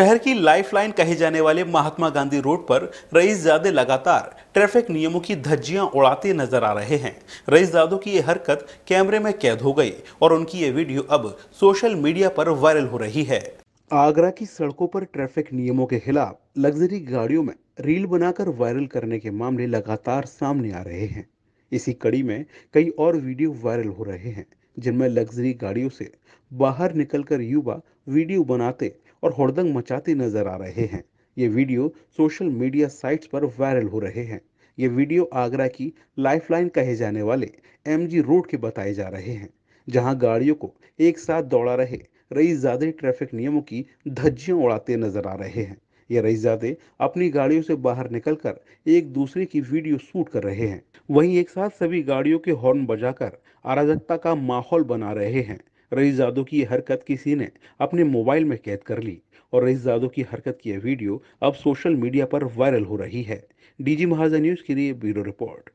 शहर की लाइफलाइन कहे जाने वाले महात्मा गांधी रोड पर ज़ादे लगातार ट्रैफिक नियमों की धज्जियां उड़ाते नजर आ रहे हैं रईसजादों की ये हरकत कैमरे में कैद हो गई और उनकी ये वीडियो अब सोशल मीडिया पर वायरल हो रही है आगरा की सड़कों पर ट्रैफिक नियमों के खिलाफ लग्जरी गाड़ियों में रील बनाकर वायरल करने के मामले लगातार सामने आ रहे हैं इसी कड़ी में कई और वीडियो वायरल हो रहे हैं जिनमें लग्जरी गाड़ियों से बाहर निकलकर युवा वीडियो बनाते और हड़दंग मचाते नजर आ रहे हैं ये वीडियो सोशल मीडिया साइट्स पर वायरल हो रहे हैं ये वीडियो आगरा की लाइफलाइन कहे जाने वाले एमजी रोड के बताए जा रहे हैं जहां गाड़ियों को एक साथ दौड़ा रहे रईसजादे ट्रैफिक नियमों की धज्जियां उड़ाते नजर आ रहे हैं ये रईसजादे अपनी गाड़ियों से बाहर निकलकर एक दूसरे की वीडियो शूट कर रहे हैं वहीं एक साथ सभी गाड़ियों के हॉर्न बजाकर अराजकता का माहौल बना रहे हैं रईस जादो की हरकत किसी ने अपने मोबाइल में कैद कर ली और रईस जादो की हरकत की यह वीडियो अब सोशल मीडिया पर वायरल हो रही है डीजी महाजन न्यूज़ के लिए ब्यूरो रिपोर्ट